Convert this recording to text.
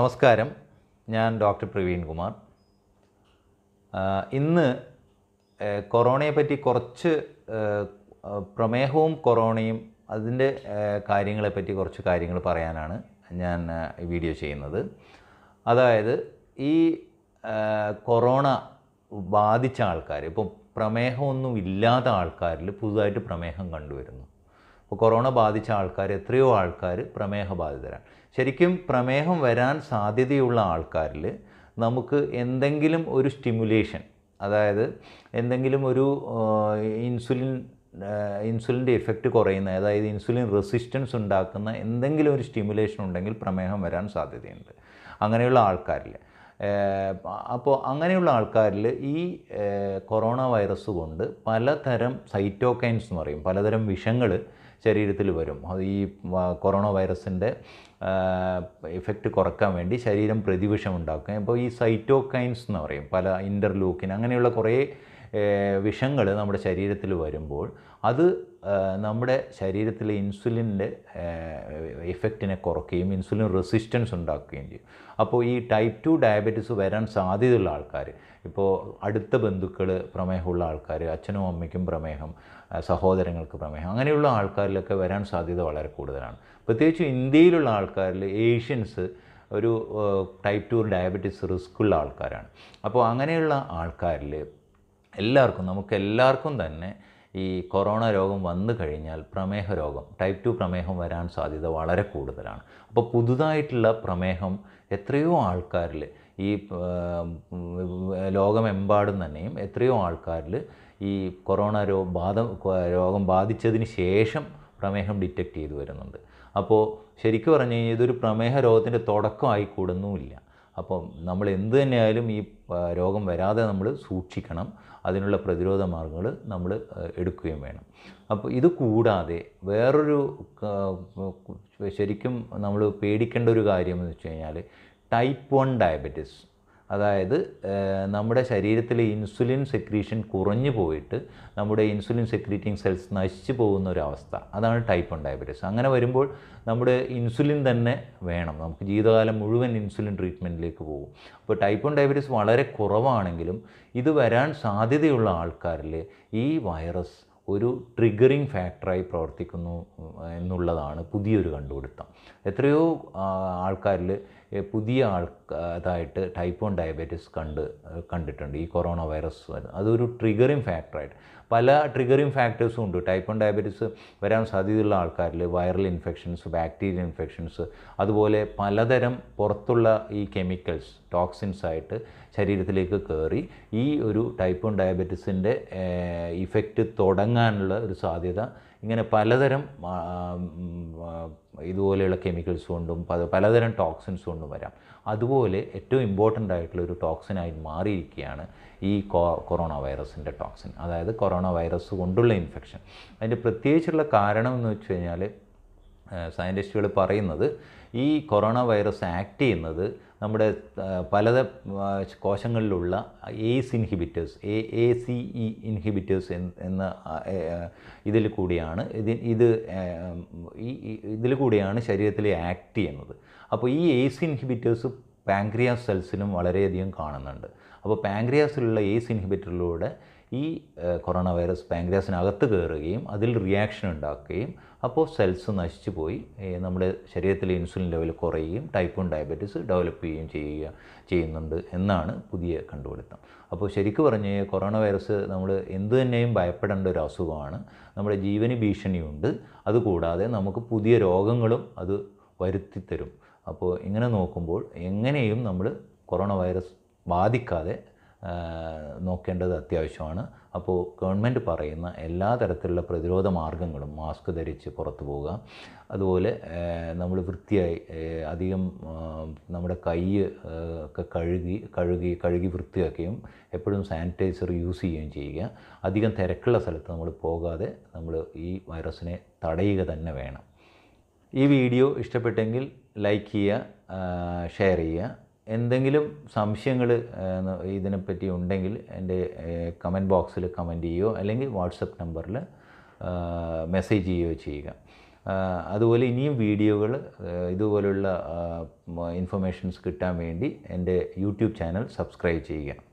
നമസ്കാരം ഞാൻ ഡോക്ടർ പ്രവീൺ കുമാർ ഇന്ന് കൊറോണയെ പറ്റി കുറച്ച് പ്രമേഹവും കൊറോണയും അതിൻ്റെ കാര്യങ്ങളെപ്പറ്റി കുറച്ച് കാര്യങ്ങൾ പറയാനാണ് ഞാൻ വീഡിയോ ചെയ്യുന്നത് അതായത് ഈ കൊറോണ ബാധിച്ച ആൾക്കാർ ഇപ്പം പ്രമേഹമൊന്നും ഇല്ലാത്ത ആൾക്കാരിൽ പുതുതായിട്ട് പ്രമേഹം കണ്ടുവരുന്നു ഇപ്പോൾ കൊറോണ ബാധിച്ച ആൾക്കാർ എത്രയോ ആൾക്കാർ ബാധിതരാണ് ശരിക്കും പ്രമേഹം വരാൻ സാധ്യതയുള്ള ആൾക്കാരിൽ നമുക്ക് എന്തെങ്കിലും ഒരു സ്റ്റിമുലേഷൻ അതായത് എന്തെങ്കിലും ഒരു ഇൻസുലിൻ ഇൻസുലിൻ്റെ എഫക്റ്റ് കുറയുന്ന അതായത് ഇൻസുലിൻ റെസിസ്റ്റൻസ് ഉണ്ടാക്കുന്ന എന്തെങ്കിലും ഒരു സ്റ്റിമുലേഷൻ ഉണ്ടെങ്കിൽ പ്രമേഹം വരാൻ സാധ്യതയുണ്ട് അങ്ങനെയുള്ള ആൾക്കാരിൽ അപ്പോൾ അങ്ങനെയുള്ള ആൾക്കാരിൽ ഈ കൊറോണ വൈറസ് കൊണ്ട് പലതരം സൈറ്റോകൈൻസ് എന്ന് പറയും പലതരം വിഷങ്ങൾ ശരീരത്തിൽ വരും അത് ഈ കൊറോണ വൈറസിൻ്റെ ഇഫക്റ്റ് കുറക്കാൻ വേണ്ടി ശരീരം പ്രതിവിഷം ഉണ്ടാക്കും അപ്പോൾ ഈ സൈറ്റോകൈൻസ് എന്ന് പറയും പല ഇൻ്റർലൂക്കിൻ അങ്ങനെയുള്ള കുറേ വിഷങ്ങൾ നമ്മുടെ ശരീരത്തിൽ വരുമ്പോൾ അത് നമ്മുടെ ശരീരത്തിലെ ഇൻസുലിൻ്റെ എഫക്റ്റിനെ കുറയ്ക്കുകയും ഇൻസുലിൻ റെസിസ്റ്റൻസ് ഉണ്ടാക്കുകയും ചെയ്യും അപ്പോൾ ഈ ടൈപ്പ് ടു ഡയബറ്റീസ് വരാൻ സാധ്യതയുള്ള ആൾക്കാർ ഇപ്പോൾ അടുത്ത ബന്ധുക്കൾ പ്രമേഹമുള്ള ആൾക്കാർ അച്ഛനും അമ്മയ്ക്കും പ്രമേഹം സഹോദരങ്ങൾക്ക് പ്രമേഹം അങ്ങനെയുള്ള ആൾക്കാരിലൊക്കെ വരാൻ സാധ്യത വളരെ കൂടുതലാണ് പ്രത്യേകിച്ച് ഇന്ത്യയിലുള്ള ആൾക്കാരിൽ ഏഷ്യൻസ് ഒരു ടൈപ്പ് ടു ഡയബറ്റീസ് റിസ്ക്കുള്ള ആൾക്കാരാണ് അപ്പോൾ അങ്ങനെയുള്ള ആൾക്കാരിൽ എല്ലാവർക്കും നമുക്ക് എല്ലാവർക്കും തന്നെ ഈ കൊറോണ രോഗം വന്നു കഴിഞ്ഞാൽ പ്രമേഹ രോഗം ടൈപ്പ് ടു പ്രമേഹം വരാൻ സാധ്യത വളരെ കൂടുതലാണ് അപ്പോൾ പുതുതായിട്ടുള്ള പ്രമേഹം എത്രയോ ആൾക്കാരിൽ ഈ ലോകമെമ്പാടും തന്നെയും എത്രയോ ആൾക്കാരിൽ ഈ കൊറോണ രോ ബാധ രോഗം ബാധിച്ചതിന് ശേഷം പ്രമേഹം ഡിറ്റക്റ്റ് ചെയ്തു വരുന്നുണ്ട് അപ്പോൾ ശരിക്കും പറഞ്ഞു കഴിഞ്ഞാൽ ഇതൊരു പ്രമേഹ രോഗത്തിൻ്റെ തുടക്കമായി കൂടുന്നുമില്ല അപ്പം നമ്മൾ എന്ത് തന്നെയായാലും ഈ രോഗം വരാതെ നമ്മൾ സൂക്ഷിക്കണം അതിനുള്ള പ്രതിരോധ മാർഗങ്ങൾ നമ്മൾ എടുക്കുകയും വേണം അപ്പോൾ ഇത് കൂടാതെ വേറൊരു ശരിക്കും നമ്മൾ പേടിക്കേണ്ട ഒരു കാര്യം എന്ന് വെച്ച് കഴിഞ്ഞാൽ ടൈപ്പ് വൺ ഡയബറ്റിസ് അതായത് നമ്മുടെ ശരീരത്തിലെ ഇൻസുലിൻ സെക്രീഷൻ കുറഞ്ഞു പോയിട്ട് നമ്മുടെ ഇൻസുലിൻ സെക്രീറ്റിംഗ് സെൽസ് നശിച്ചു പോകുന്ന ഒരു അവസ്ഥ അതാണ് ടൈപ്പ് വൺ ഡയബറ്റീസ് അങ്ങനെ വരുമ്പോൾ നമ്മുടെ ഇൻസുലിൻ തന്നെ വേണം നമുക്ക് ജീവിതകാലം മുഴുവൻ ഇൻസുലിൻ ട്രീറ്റ്മെൻറ്റിലേക്ക് പോകും അപ്പോൾ ടൈപ്പ് വൺ ഡയബറ്റീസ് വളരെ കുറവാണെങ്കിലും ഇത് വരാൻ സാധ്യതയുള്ള ആൾക്കാരിൽ ഈ വൈറസ് ഒരു ട്രിഗറിങ് ഫാക്ടറായി പ്രവർത്തിക്കുന്നു എന്നുള്ളതാണ് പുതിയൊരു കണ്ടുപിടുത്തം എത്രയോ ആൾക്കാരിൽ പുതിയ ആൾക്കാതായിട്ട് ടൈപ്പ് വൺ ഡയബറ്റീസ് കണ്ട് കണ്ടിട്ടുണ്ട് ഈ കൊറോണ വൈറസ് അതൊരു ട്രിഗറിങ് ഫാക്ടറായിട്ട് പല ട്രിഗറിങ് ഫാക്ടേഴ്സും ഉണ്ട് ടൈപ്പ് വൺ ഡയബറ്റീസ് വരാൻ സാധ്യതയുള്ള ആൾക്കാരിൽ വൈറൽ ഇൻഫെക്ഷൻസ് ബാക്ടീരിയൽ ഇൻഫെക്ഷൻസ് അതുപോലെ പലതരം പുറത്തുള്ള ഈ കെമിക്കൽസ് ടോക്സിൻസ് ആയിട്ട് ശരീരത്തിലേക്ക് കയറി ഈ ഒരു ടൈപ്പ് വൺ ഡയബറ്റീസിൻ്റെ ഇഫക്റ്റ് തുടങ്ങാനുള്ള ഒരു സാധ്യത ഇങ്ങനെ പലതരം ഇതുപോലെയുള്ള കെമിക്കൽസ് കൊണ്ടും പലതരം ടോക്സിൻസ് കൊണ്ടും വരാം അതുപോലെ ഏറ്റവും ഇമ്പോർട്ടൻ്റ് ആയിട്ടുള്ള ഒരു ടോക്സിനായി മാറിയിരിക്കുകയാണ് ഈ കൊറോണ വൈറസിൻ്റെ ടോക്സിൻ അതായത് കൊറോണ വൈറസ് കൊണ്ടുള്ള ഇൻഫെക്ഷൻ അതിൻ്റെ പ്രത്യേകിച്ചുള്ള കാരണം എന്ന് വെച്ച് കഴിഞ്ഞാൽ സയൻറ്റിസ്റ്റുകൾ പറയുന്നത് ഈ കൊറോണ വൈറസ് ആക്ട് ചെയ്യുന്നത് നമ്മുടെ പലത കോശങ്ങളിലുള്ള ACE e inhibitors A A C E inhibitors എന്ന ഇതിൽ കൂടിയാണ് ഇത് ഇത് ഇതിൽ കൂടിയാണ് ശരീരത്തിൽ ആക്ട് ചെയ്യുന്നത് അപ്പോൾ ഈ ഏസ് ഇൻഹിബിറ്റേഴ്സ് പാങ്ക്രിയാസ് സെൽസിലും വളരെയധികം കാണുന്നുണ്ട് അപ്പോൾ പാങ്ക്രിയാസിലുള്ള ഏസ് ഇൻഹിബിറ്ററിലൂടെ ഈ കൊറോണ വൈറസ് പാങ്ക്രിയാസിനകത്ത് കയറുകയും അതിൽ റിയാക്ഷൻ ഉണ്ടാക്കുകയും അപ്പോൾ സെൽസ് നശിച്ചു പോയി നമ്മുടെ ശരീരത്തിലെ ഇൻസുലിൻ ലെവൽ കുറയുകയും ടൈപ്പ് വൺ ഡയബറ്റീസ് ഡെവലപ്പ് ചെയ്യുകയും ചെയ്യുക ചെയ്യുന്നുണ്ട് എന്നാണ് പുതിയ കണ്ടുപിടുത്തം അപ്പോൾ ശരിക്കും പറഞ്ഞ് കൊറോണ വൈറസ് നമ്മൾ എന്തു തന്നെയും ഭയപ്പെടേണ്ട ഒരു അസുഖമാണ് നമ്മുടെ ജീവന് ഭീഷണിയുണ്ട് അതുകൂടാതെ നമുക്ക് പുതിയ രോഗങ്ങളും അത് വരുത്തിത്തരും അപ്പോൾ ഇങ്ങനെ നോക്കുമ്പോൾ എങ്ങനെയും നമ്മൾ കൊറോണ വൈറസ് ബാധിക്കാതെ നോക്കേണ്ടത് അത്യാവശ്യമാണ് അപ്പോൾ ഗവൺമെൻറ് പറയുന്ന എല്ലാ തരത്തിലുള്ള പ്രതിരോധ മാർഗങ്ങളും മാസ്ക് ധരിച്ച് പുറത്തു പോവുക അതുപോലെ നമ്മൾ വൃത്തിയായി അധികം നമ്മുടെ കൈ ഒക്കെ കഴുകി കഴുകി കഴുകി വൃത്തിയാക്കുകയും എപ്പോഴും സാനിറ്റൈസർ യൂസ് ചെയ്യുകയും ചെയ്യുക അധികം തിരക്കുള്ള സ്ഥലത്ത് നമ്മൾ പോകാതെ നമ്മൾ ഈ വൈറസിനെ തടയുക തന്നെ വേണം ഈ വീഡിയോ ഇഷ്ടപ്പെട്ടെങ്കിൽ ലൈക്ക് ചെയ്യുക ഷെയർ ചെയ്യുക എന്തെങ്കിലും സംശയങ്ങൾ ഇതിനെപ്പറ്റി ഉണ്ടെങ്കിൽ എൻ്റെ കമൻറ്റ് ബോക്സിൽ കമൻറ്റ് ചെയ്യുകയോ അല്ലെങ്കിൽ വാട്സപ്പ് നമ്പറിൽ മെസ്സേജ് ചെയ്യുകയോ ചെയ്യുക അതുപോലെ ഇനിയും വീഡിയോകൾ ഇതുപോലുള്ള ഇൻഫർമേഷൻസ് കിട്ടാൻ വേണ്ടി എൻ്റെ യൂട്യൂബ് ചാനൽ സബ്സ്ക്രൈബ് ചെയ്യുക